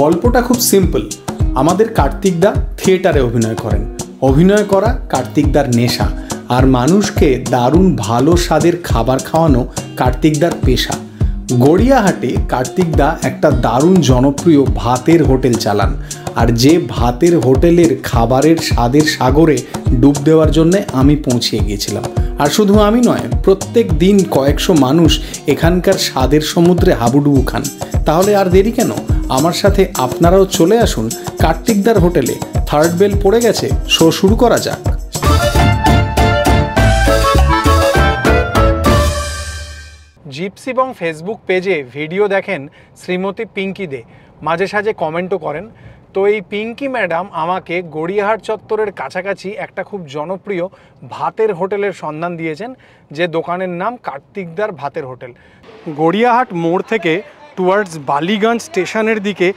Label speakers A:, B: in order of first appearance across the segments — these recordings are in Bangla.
A: গল্পটা খুব সিম্পল আমাদের কার্তিকদা থিয়েটারে অভিনয় করেন অভিনয় করা কার্তিকদার নেশা আর মানুষকে দারুণ ভালো স্বাদের খাবার খাওয়ানো কার্তিকদার পেশা গড়িয়াহাটে কার্তিকদা একটা দারুণ জনপ্রিয় ভাতের হোটেল চালান আর যে ভাতের হোটেলের খাবারের স্বাদের সাগরে ডুব দেওয়ার জন্যে আমি পৌঁছে গিয়েছিলাম আর শুধু আমি নয় প্রত্যেক দিন কয়েকশো মানুষ এখানকার স্বাদের সমুদ্রে হাবুডুবু খান তাহলে আর দেরি কেন আমার সাথে আপনারাও চলে আসুন কার্তিকদার হোটেলে থার্ড বেল পড়ে গেছে শো শুরু করা যাক জিপসি এবং ফেসবুক পেজে ভিডিও দেখেন শ্রীমতী পিঙ্কি দে মাঝে সাঝে কমেন্টও করেন তো এই পিঙ্কি ম্যাডাম আমাকে গড়িয়াহাট চত্বরের কাছাকাছি একটা খুব জনপ্রিয় ভাতের হোটেলের সন্ধান দিয়েছেন যে দোকানের নাম কার্তিকদার ভাতের হোটেল গড়িয়াহাট মোড় থেকে টুয়ার্ডস বালিগঞ্জ স্টেশনের দিকে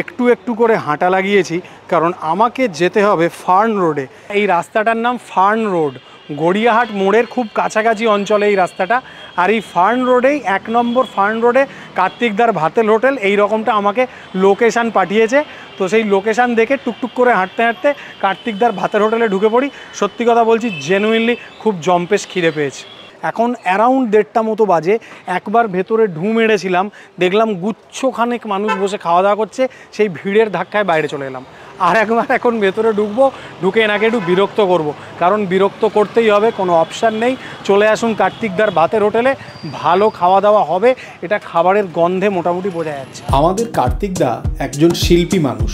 A: একটু একটু করে হাঁটা লাগিয়েছি কারণ আমাকে যেতে হবে ফার্ন রোডে এই রাস্তাটার নাম ফার্ন রোড গড়িয়াহাট মোড়ের খুব কাছাকাছি অঞ্চলে এই রাস্তাটা আর এই ফার্ন রোডেই এক নম্বর ফার্ন রোডে কার্তিকদার ভাতেল হোটেল এই রকমটা আমাকে লোকেশান পাঠিয়েছে তো সেই লোকেশান দেখে টুকটুক করে হাঁটতে হাঁটতে কার্তিকদার ভাতের হোটেলে ঢুকে পড়ি সত্যি কথা বলছি জেনুইনলি খুব জম্পেশ খিদে পেয়েছে এখন অ্যারাউন্ড দেড়টা মতো বাজে একবার ভেতরে ঢু মেরেছিলাম দেখলাম গুচ্ছখানেক মানুষ বসে খাওয়া দাওয়া করছে সেই ভিড়ের ধাক্কায় বাইরে চলে এলাম আর একবার এখন ভেতরে ঢুকবো ঢুকে এনাকে একটু বিরক্ত করব। কারণ বিরক্ত করতেই হবে কোনো অপশান নেই চলে আসুন কার্তিকদার ভাতের হোটেলে ভালো খাওয়া দাওয়া হবে এটা খাবারের গন্ধে মোটামুটি বোঝা যাচ্ছে আমাদের কার্তিকদা একজন শিল্পী মানুষ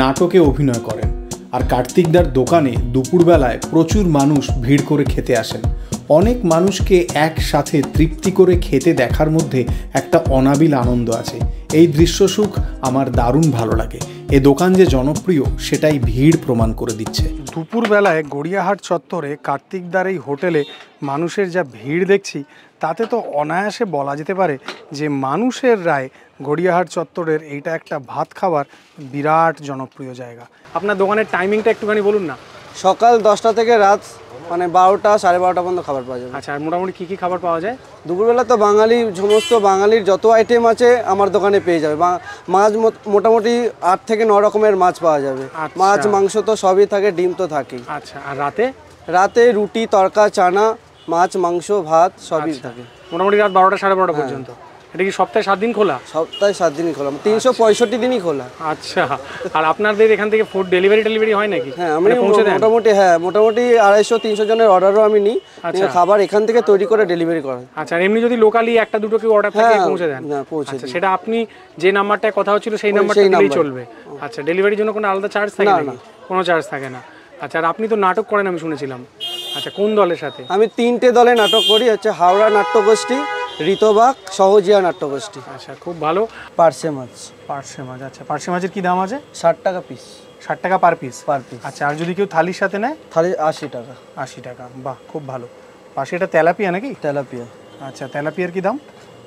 A: নাটকে অভিনয় করেন আর কার্তিকদার দোকানে দুপুরবেলায় প্রচুর মানুষ ভিড় করে খেতে আসেন অনেক মানুষকে একসাথে তৃপ্তি করে খেতে দেখার মধ্যে একটা অনাবিল আনন্দ আছে এই দৃশ্য সুখ আমার দারুণ ভালো লাগে এ দোকান যে জনপ্রিয় সেটাই ভিড় প্রমাণ করে দিচ্ছে দুপুরবেলায় গড়িয়াহাট চত্বরে কার্তিকদার এই হোটেলে মানুষের যা ভিড় দেখছি তাতে তো অনায়াসে বলা যেতে পারে যে মানুষের রায় গড়িয়াহাট চত্বরের এইটা একটা ভাত খাবার বিরাট জনপ্রিয় জায়গা আপনার দোকানের টাইমিংটা একটুখানি বলুন না সকাল
B: দশটা থেকে রাত মানে বারোটা সাড়ে বারোটা পর্যন্ত খাবার পাওয়া যায় আচ্ছা মোটামুটি কী কী খাবার পাওয়া যায় দুপুরবেলা তো বাঙালি সমস্ত বাঙালির যত আইটেম আছে আমার দোকানে পেয়ে যাবে মাছ মোটামুটি আট থেকে ন রকমের মাছ পাওয়া যাবে আচ্ছা। মাছ মাংস তো সবই থাকে ডিম তো থাকেই আচ্ছা আর রাতে রাতে রুটি তরকা চানা মাছ মাংস ভাত সবই আচ্ছা। থাকে
A: মোটামুটি রাত বারোটা সাড়ে বারোটা পর্যন্ত হ্যাঁ। এটা কি সপ্তাহে সাত দিন খোলা সপ্তাহে সাত দিনই খোলা মানে তিনশো আচ্ছা। পঁয়ষট্টি দিনই খোলা আচ্ছা আর আপনাদের এখান থেকে ফুড ডেলিভারি ডেলিভারি হয় নাকি হ্যাঁ আমি মানে মোটামুটি
B: হ্যাঁ মোটামুটি আড়াইশো তিনশো জনের অর্ডারও আমি নিই আচ্ছা খাবার এখান থেকে তৈরি করে ডেলিভারি করা
A: আচ্ছা এমনি যদি লোকালি একটা দুটো কেউ অর্ডার থাকে হ্যাঁ, পৌঁছে দেন পৌঁছে আচ্ছা, সেটা আপনি যে নাম্বারটায় কথা হচ্ছিল সেই নাম্বারটা দিলেই চলবে আচ্ছা ডেলিভারির জন্য কোনো আলাদা চার্জ থাকে না কোনো চার্জ থাকে না আচ্ছা আর আপনি তো নাটক করেন আমি শুনেছিলাম আচ্ছা কোন দলের সাথে
B: আমি তিনটে দলে নাটক করি হচ্ছে হাওড়া নাট্যগোষ্ঠী
A: ঋতবাক সহজিয়া নাট্যগোষ্ঠী আচ্ছা খুব ভালো পার্সে মাছ পার্সে মাছ আচ্ছা পার্সে মাছের কি দাম আছে ষাট টাকা পিস ষাট টাকা পার পিস পার পিস আচ্ছা আর যদি কেউ থালির সাথে নেয় থালি আশি টাকা আশি টাকা বাহ খুব ভালো পাশে এটা তেলাপিয়া নাকি তেলাপিয়া আচ্ছা তেলাপিয়ার কি দাম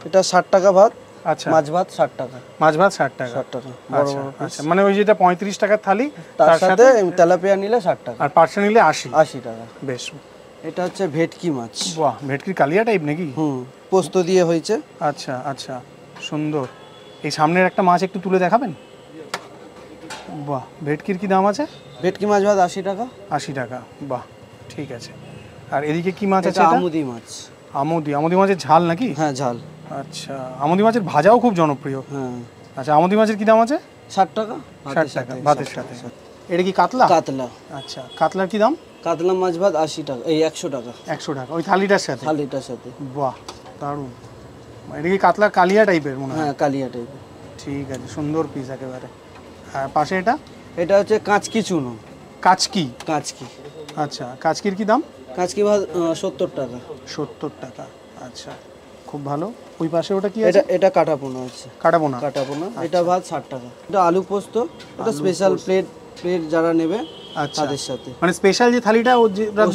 A: এটা ষাট টাকা ভাত আচ্ছা মাছ
B: ভাত ষাট টাকা
A: মাছ ভাত ষাট টাকা ষাট টাকা আচ্ছা, আচ্ছা মানে ওই যেটা পঁয়ত্রিশ টাকার থালি তার সাথে তেলাপিয়া নিলে ষাট টাকা আর পার্সে নিলে
B: আশি আশি টাকা বেশ এটা হচ্ছে ভেটকি মাছ বাহ ভেটকির কালিয়া টাইপ নাকি হুম পোস্ত দিয়ে হয়েছে আচ্ছা আচ্ছা সুন্দর এই সামনের একটা মাছ একটু তুলে দেখাবেন
A: বাহ ভেটকির কি দাম আছে ভেটকি মাছ ভাত আশি টাকা আশি টাকা বাহ ঠিক আছে আর এদিকে কি মাছ আছে আমুদি মাছ আমুদি আমুদি মাছের ঝাল নাকি হ্যাঁ ঝাল আচ্ছা আমুদি মাছের ভাজাও খুব জনপ্রিয় হ্যাঁ আচ্ছা আমুদি মাছের কি দাম আছে ষাট টাকা ষাট টাকা ভাতের সাথে এটা কি কাতলা কাতলা আচ্ছা কাতলার কি দাম
B: কাতলা মাছ ভাত আশি টাকা এই একশো টাকা
A: একশো টাকা ওই থালিটার সাথে থালিটার সাথে বাহ দারুণ এটা কি কাতলা কালিয়া টাইপের মনে হয় হ্যাঁ কালিয়া টাইপের ঠিক আছে সুন্দর পিস একেবারে হ্যাঁ পাশে এটা
B: এটা হচ্ছে কাঁচকি চুনো কাঁচকি কাঁচকি আচ্ছা কাঁচকির কি দাম কাঁচকি ভাত সত্তর টাকা সত্তর টাকা আচ্ছা খুব ভালো ওই পাশে ওটা কি এটা এটা কাটাপোনা আছে কাটাপোনা কাটাপোনা এটা আচ্ছা। ভাত ষাট টাকা এটা আলু পোস্ত এটা স্পেশাল প্লেট প্লেট যারা নেবে আচ্ছা। তাদের সাথে
A: মানে স্পেশাল যে থালিটা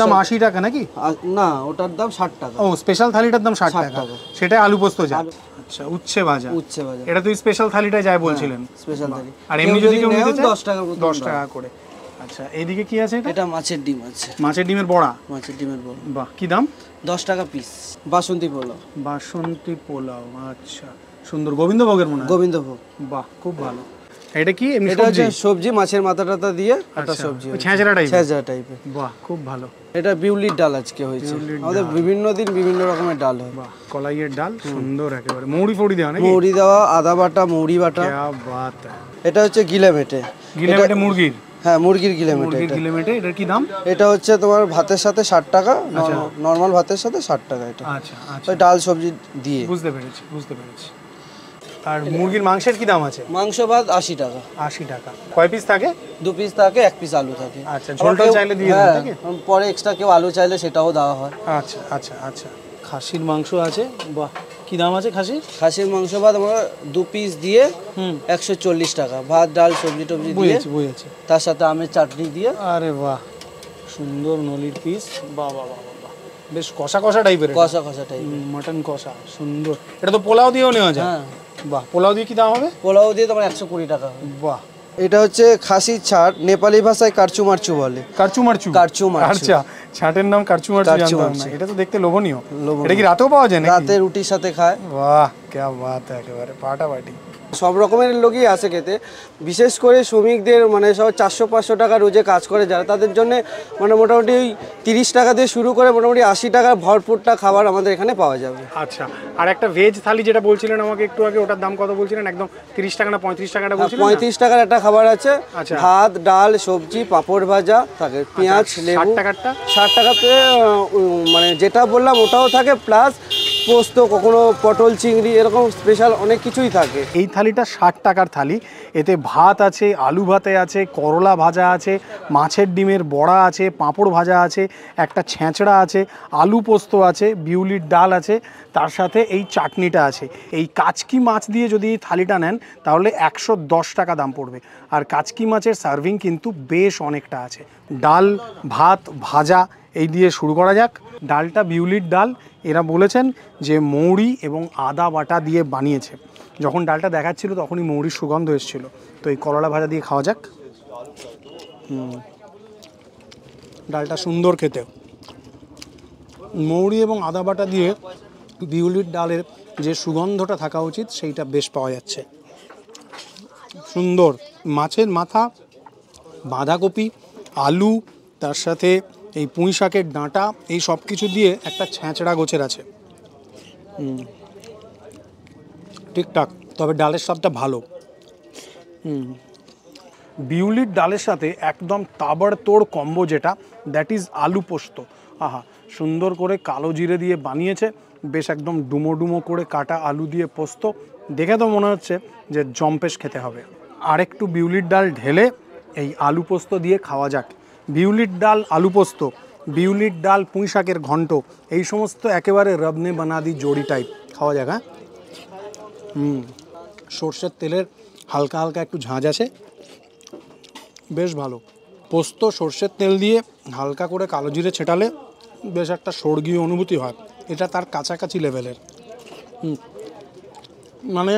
A: দাম টাকা নাকি না ওটার দাম টাকা ও স্পেশাল থালিটার দাম টাকা সেটা আলু পোস্ত যা আচ্ছা উচ্ছে ভাজা উচ্ছে ভাজা এটা তুই স্পেশাল থালিটা যায় বলছিলেন স্পেশাল হ্যাঁ, থালি আর এমনি যদি কেউ নিতে চায় 10 টাকা 10 টাকা করে আচ্ছা এইদিকে কি আছে এটা
B: এটা মাছের ডিম আছে মাছের ডিমের বড়া মাছের ডিমের বড়া বাহ কি দাম 10 টাকা পিস বাসন্তী পোলাও
A: বাসন্তী পোলাও আচ্ছা সুন্দর গোবিন্দভোগের মনে হয় গোবিন্দভোগ বাহ খুব ভালো এটা কি এমনি সবজি
B: সবজি মাছের মাথাটাটা দিয়ে একটা আচ্ছা। সবজি ছেঁচড়া টাইপ ছেঁচড়া বাহ খুব ভালো এটা বিউলির ডাল আজকে হয়েছে আমাদের বিভিন্ন দিন বিভিন্ন রকমের ডাল হয় কলাইয়ের
A: ডাল সুন্দর একেবারে মৌরি দেওয়া নাকি মৌরি
B: দেওয়া আদা বাটা মৌরি বাটা বাত এটা হচ্ছে গিলামেটে মুরগির হ্যাঁ মুরগির গিলেমেটে মুরগির কি দাম এটা হচ্ছে তোমার ভাতের সাথে ষাট টাকা আচ্ছা। নর্মাল ভাতের সাথে ষাট টাকা এটা আচ্ছা আচ্ছা ডাল সবজি দিয়ে বুঝতে পেরেছি বুঝতে পেরেছি আর মুরগির মাংসের কি দাম আছে মাংস ভাত 80 টাকা 80 টাকা কয় পিস থাকে দু পিস থাকে এক পিস আলু থাকে আচ্ছা ঝোলটা চাইলে দিয়ে দিতে হ্যাঁ, পরে এক্সট্রা কেউ আলু চাইলে সেটাও দেওয়া হয় আচ্ছা আচ্ছা আচ্ছা খাসির মাংস আছে বাহ কি দাম আছে খাসির খাসির মাংস ভাত আমরা দু পিস দিয়ে হুম 140 টাকা ভাত ডাল সবজি টবজি দিয়ে বুঝেছি বুঝেছি তার সাথে আমের চাটনি দিয়ে আরে বাহ সুন্দর
A: নলির পিস বাহ বাহ বাহ বেশ কষা কষা টাইপের কষা কষা টাইপের মাটন কষা সুন্দর এটা তো পোলাও দিয়েও নেওয়া যায় হ্যাঁ বাহ পোলাও দিয়ে কি দাম হবে পোলাও দিয়ে তোমার একশো কুড়ি টাকা বাহ
B: এটা হচ্ছে খাসি ছাট নেপালি ভাষায় মারচু বলে কারচুমারচু কারচুমারচু আচ্ছা
A: ছাটের নাম কারচুমারচু জানতাম না এটা তো দেখতে লোভনীয় এটা কি রাতেও পাওয়া যায় না রাতে
B: রুটির সাথে খায় বাহ কি বাত একেবারে পাটা বাটি সব রকমের লোকই আসে খেতে বিশেষ করে শ্রমিকদের মানে সব চারশো পাঁচশো টাকা রোজে কাজ করে যারা তাদের জন্য মানে মোটামুটি ওই তিরিশ টাকা দিয়ে শুরু করে মোটামুটি আশি টাকার ভরপুরটা খাবার আমাদের এখানে পাওয়া যাবে আচ্ছা
A: আর একটা ভেজ থালি যেটা বলছিলেন আমাকে একটু আগে ওটার দাম কত বলছিলেন একদম তিরিশ টাকা না পঁয়ত্রিশ টাকাটা বলছিলেন হ্যাঁ, পঁয়ত্রিশ
B: টাকার একটা খাবার আছে আচ্ছা। ভাত ডাল সবজি পাঁপড় ভাজা থাকে আচ্ছা, পেঁয়াজ লেবু ষাট ষাট টাকাতে মানে যেটা বললাম ওটাও থাকে প্লাস পোস্ত
A: কখনো পটল চিংড়ি এরকম স্পেশাল অনেক কিছুই থাকে এই থালিটা ষাট টাকার থালি এতে ভাত আছে আলু ভাতে আছে করলা ভাজা আছে মাছের ডিমের বড়া আছে পাঁপড় ভাজা আছে একটা ছেঁচড়া আছে আলু পোস্ত আছে বিউলির ডাল আছে তার সাথে এই চাটনিটা আছে এই কাচকি মাছ দিয়ে যদি এই থালিটা নেন তাহলে একশো দশ টাকা দাম পড়বে আর কাচকি মাছের সার্ভিং কিন্তু বেশ অনেকটা আছে ডাল ভাত ভাজা এই দিয়ে শুরু করা যাক ডালটা বিউলির ডাল এরা বলেছেন যে মৌরি এবং আদা বাটা দিয়ে বানিয়েছে যখন ডালটা দেখাচ্ছিল তখনই মৌরির সুগন্ধ এসেছিলো তো এই করলা ভাজা দিয়ে খাওয়া যাক ডালটা সুন্দর খেতে মৌরি এবং আদা বাটা দিয়ে বিউলির ডালের যে সুগন্ধটা থাকা উচিত সেইটা বেশ পাওয়া যাচ্ছে সুন্দর মাছের মাথা বাঁধাকপি আলু তার সাথে এই পুঁই শাকের ডাঁটা এই সব কিছু দিয়ে একটা ছ্যাঁচড়া গোছের আছে ঠিকঠাক তবে ডালের স্বাদটা ভালো বিউলির ডালের সাথে একদম তাবড়তোড় কম্বো যেটা দ্যাট ইজ আলু পোস্ত আহা সুন্দর করে কালো জিরে দিয়ে বানিয়েছে বেশ একদম ডুমো ডুমো করে কাটা আলু দিয়ে পোস্ত দেখে তো মনে হচ্ছে যে জম্পেশ খেতে হবে আরেকটু বিউলির ডাল ঢেলে এই আলু পোস্ত দিয়ে খাওয়া যাক বিউলির ডাল আলু পোস্ত বিউলির ডাল পুঁই শাকের ঘন্ট এই সমস্ত একেবারে রবনে বানাদি জড়ি টাইপ খাওয়া যাক হ্যাঁ হুম সর্ষের তেলের হালকা হালকা একটু ঝাঁঝ আছে বেশ ভালো পোস্ত সর্ষের তেল দিয়ে হালকা করে কালো জিরে ছেটালে বেশ একটা স্বর্গীয় অনুভূতি হয় এটা তার কাছাকাছি লেভেলের মানে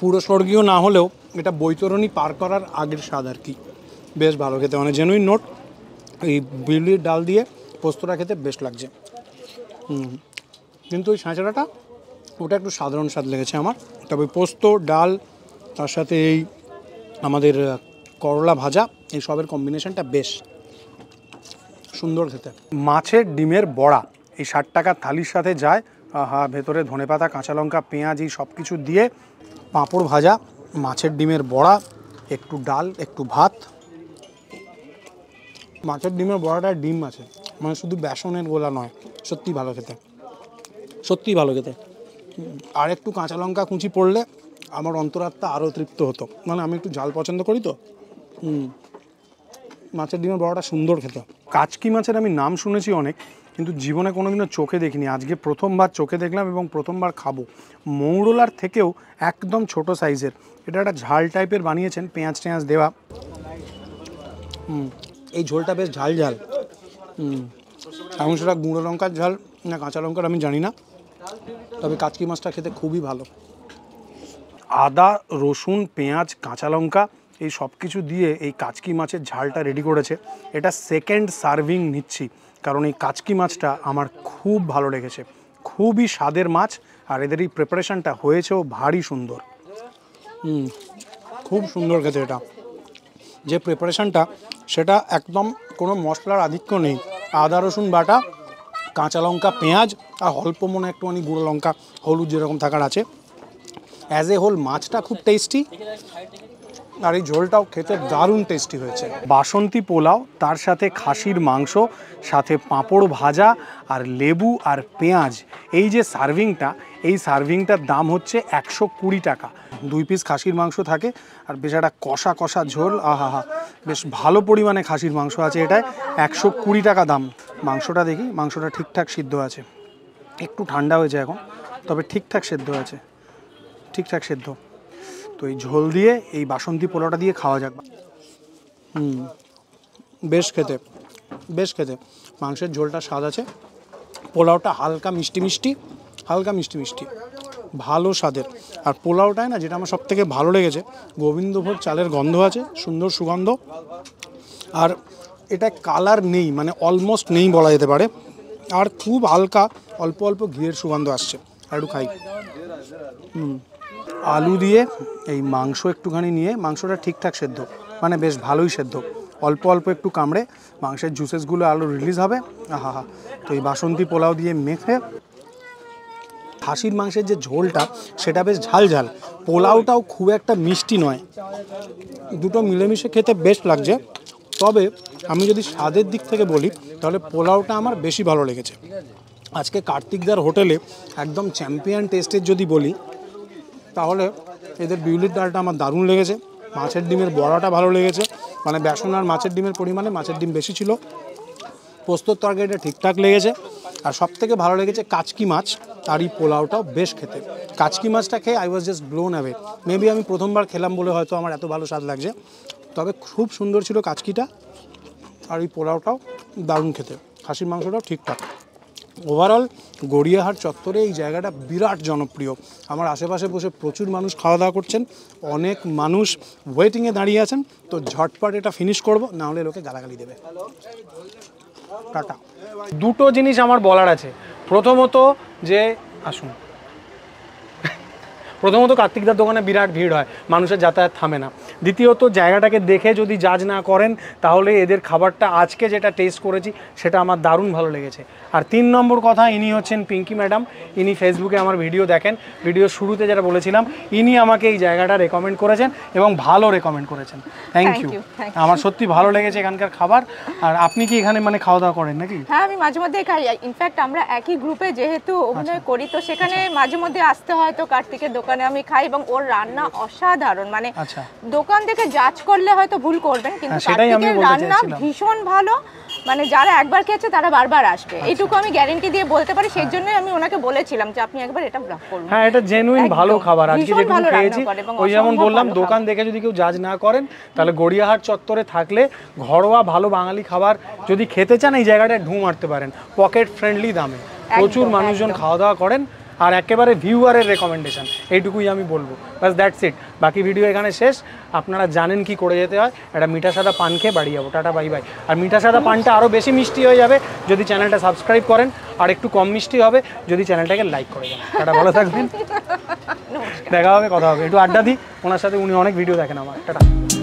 A: পুরো স্বর্গীয় না হলেও এটা বৈতরণী পার করার আগের স্বাদ আর কি বেশ ভালো খেতে মানে জেনুইন নোট এই বিউলির ডাল দিয়ে পোস্তটা খেতে বেশ লাগছে কিন্তু ওই সাঁচড়াটা ওটা একটু সাধারণ স্বাদ লেগেছে আমার তবে পোস্ত ডাল তার সাথে এই আমাদের করলা ভাজা এই সবের কম্বিনেশনটা বেশ সুন্দর খেতে মাছের ডিমের বড়া এই ষাট টাকা থালির সাথে যায় হা ভেতরে ধনে পাতা কাঁচা লঙ্কা পেঁয়াজ এই সব কিছু দিয়ে পাঁপড় ভাজা মাছের ডিমের বড়া একটু ডাল একটু ভাত মাছের ডিমের বড়াটা ডিম আছে মানে শুধু বেসনের গোলা নয় সত্যি ভালো খেতে সত্যি ভালো খেতে আর একটু কাঁচা লঙ্কা কুচি পড়লে আমার অন্তরাত্মা আরও তৃপ্ত হতো মানে আমি একটু ঝাল পছন্দ করি তো হুম মাছের ডিমের বড়াটা সুন্দর খেতে কাচকি মাছের আমি নাম শুনেছি অনেক কিন্তু জীবনে কোনোদিনও চোখে দেখিনি আজকে প্রথমবার চোখে দেখলাম এবং প্রথমবার খাবো মৌরলার থেকেও একদম ছোট সাইজের এটা একটা ঝাল টাইপের বানিয়েছেন পেঁয়াজ টেঁয়াজ দেওয়া হুম এই ঝোলটা বেশ ঝাল ঝাল এখন সেটা গুঁড়ো লঙ্কার ঝাল না কাঁচা লঙ্কার আমি জানি না তবে কাচকি মাছটা খেতে খুবই ভালো আদা রসুন পেঁয়াজ কাঁচা লঙ্কা এই সব কিছু দিয়ে এই কাচকি মাছের ঝালটা রেডি করেছে এটা সেকেন্ড সার্ভিং নিচ্ছি কারণ এই কাচকি মাছটা আমার খুব ভালো লেগেছে খুবই স্বাদের মাছ আর এদের এই প্রিপারেশানটা হয়েছেও ভারী সুন্দর খুব সুন্দর খেতে এটা যে প্রিপারেশানটা সেটা একদম কোনো মশলার আধিক্য নেই আদা রসুন বাটা কাঁচা লঙ্কা পেঁয়াজ আর অল্প মনে একটুখানি গুঁড়ো লঙ্কা হলুদ যেরকম থাকার আছে অ্যাজ এ হোল মাছটা খুব টেস্টি আর এই ঝোলটাও খেতে দারুণ টেস্টি হয়েছে বাসন্তী পোলাও তার সাথে খাসির মাংস সাথে পাঁপড় ভাজা আর লেবু আর পেঁয়াজ এই যে সার্ভিংটা এই সার্ভিংটার দাম হচ্ছে একশো কুড়ি টাকা দুই পিস খাসির মাংস থাকে আর বেশ একটা কষা কষা ঝোল আহা হা বেশ ভালো পরিমাণে খাসির মাংস আছে এটায় একশো কুড়ি টাকা দাম মাংসটা দেখি মাংসটা ঠিকঠাক সিদ্ধ আছে একটু ঠান্ডা হয়েছে এখন তবে ঠিকঠাক সেদ্ধ আছে ঠিকঠাক সেদ্ধ তো এই ঝোল দিয়ে এই বাসন্তী পোলাটা দিয়ে খাওয়া যাক হুম বেশ খেতে বেশ খেতে মাংসের ঝোলটা স্বাদ আছে পোলাওটা হালকা মিষ্টি মিষ্টি হালকা মিষ্টি মিষ্টি ভালো স্বাদের আর পোলাওটায় না যেটা আমার সবথেকে ভালো লেগেছে গোবিন্দভোগ চালের গন্ধ আছে সুন্দর সুগন্ধ আর এটা কালার নেই মানে অলমোস্ট নেই বলা যেতে পারে আর খুব হালকা অল্প অল্প ঘিয়ের সুগন্ধ আসছে আর একটু খাই হুম আলু দিয়ে এই মাংস একটুখানি নিয়ে মাংসটা ঠিকঠাক সেদ্ধ মানে বেশ ভালোই সেদ্ধ অল্প অল্প একটু কামড়ে মাংসের জুসেসগুলো আলু রিলিজ হবে হা হা তো এই বাসন্তী পোলাও দিয়ে মেখে খাসির মাংসের যে ঝোলটা সেটা বেশ ঝাল ঝাল পোলাওটাও খুব একটা মিষ্টি নয় দুটো মিলেমিশে খেতে বেশ লাগছে তবে আমি যদি স্বাদের দিক থেকে বলি তাহলে পোলাওটা আমার বেশি ভালো লেগেছে আজকে কার্তিকদার হোটেলে একদম চ্যাম্পিয়ন টেস্টের যদি বলি তাহলে এদের বিউলির ডালটা আমার দারুণ লেগেছে মাছের ডিমের বড়াটা ভালো লেগেছে মানে বেসন আর মাছের ডিমের পরিমাণে মাছের ডিম বেশি ছিল পোস্তর তরকারিটা ঠিকঠাক লেগেছে আর সব থেকে ভালো লেগেছে কাচকি মাছ এই পোলাওটাও বেশ খেতে কাচকি মাছটা খেয়ে I was just blown away maybe আমি প্রথমবার খেলাম বলে হয়তো আমার এত ভালো স্বাদ লাগছে তবে খুব সুন্দর ছিল কাচকিটা আর এই পোলাওটাও দারুণ খেতে খাসির মাংসটাও ঠিকঠাক ওভারঅল গড়িয়াহাট চত্বরে এই জায়গাটা বিরাট জনপ্রিয় আমার আশেপাশে বসে প্রচুর মানুষ খাওয়া দাওয়া করছেন অনেক মানুষ ওয়েটিংয়ে দাঁড়িয়ে আছেন তো ঝটপট এটা ফিনিশ করব না হলে লোকে গালাগালি দেবে টাটা দুটো জিনিস আমার বলার আছে প্রথমত যে আসুন প্রথমত কার্তিকদার দোকানে বিরাট ভিড় হয় মানুষের যাতায়াত থামে না দ্বিতীয়ত জায়গাটাকে দেখে যদি জাজ না করেন তাহলে এদের খাবারটা আজকে যেটা টেস্ট করেছি সেটা আমার দারুণ ভালো লেগেছে আর তিন নম্বর কথা ইনি হচ্ছেন পিঙ্কি ম্যাডাম ইনি ফেসবুকে আমার ভিডিও দেখেন ভিডিও শুরুতে যেটা বলেছিলাম ইনি আমাকে এই জায়গাটা রেকমেন্ড করেছেন এবং ভালো রেকমেন্ড করেছেন থ্যাংক ইউ আমার সত্যি ভালো লেগেছে এখানকার খাবার আর আপনি কি এখানে মানে খাওয়া দাওয়া করেন নাকি
B: হ্যাঁ আমি মাঝে মধ্যে খাই ইনফ্যাক্ট আমরা একই গ্রুপে যেহেতু আচ্ছা। অভিনয় করি তো সেখানে মাঝে মধ্যে আসতে হয় তো কার্তিকের দোকান দোকানে আমি খাই এবং ওর রান্না অসাধারণ মানে আচ্ছা। দোকান থেকে জাজ করলে হয়তো ভুল করবেন হ্যাঁ, কিন্তু রান্না ভীষণ ভালো মানে যারা একবার খেয়েছে তারা বারবার আসবে আচ্ছা। এটুকু আমি গ্যারেন্টি দিয়ে বলতে পারি সেই হ্যাঁ। জন্যই আমি ওনাকে বলেছিলাম যে আপনি একবার এটা ব্লক
A: করুন হ্যাঁ এটা জেনুইন ভালো খাবার আজকে যেটুকু খেয়েছি ওই যেমন বললাম দোকান দেখে যদি কেউ জাজ না করেন তাহলে গড়িয়াহাট চত্বরে থাকলে ঘরোয়া ভালো বাঙালি খাবার যদি খেতে চান এই জায়গাটা ঢু মারতে পারেন পকেট ফ্রেন্ডলি দামে প্রচুর মানুষজন খাওয়া দাওয়া করেন আর একেবারে ভিউয়ারের রেকমেন্ডেশান এইটুকুই আমি বলবো বাস দ্যাটস ইট বাকি ভিডিও এখানে শেষ আপনারা জানেন কি করে যেতে হয় একটা মিঠা সাদা পান খেয়ে বাড়ি যাবো টাটা বাই বাই আর মিঠা সাদা পানটা আরও বেশি মিষ্টি হয়ে যাবে যদি চ্যানেলটা সাবস্ক্রাইব করেন আর একটু কম মিষ্টি হবে যদি চ্যানেলটাকে লাইক করে যান টাটা ভালো থাকবেন দেখা হবে কথা হবে একটু আড্ডা দিই ওনার সাথে উনি অনেক ভিডিও দেখেন আমার টাটা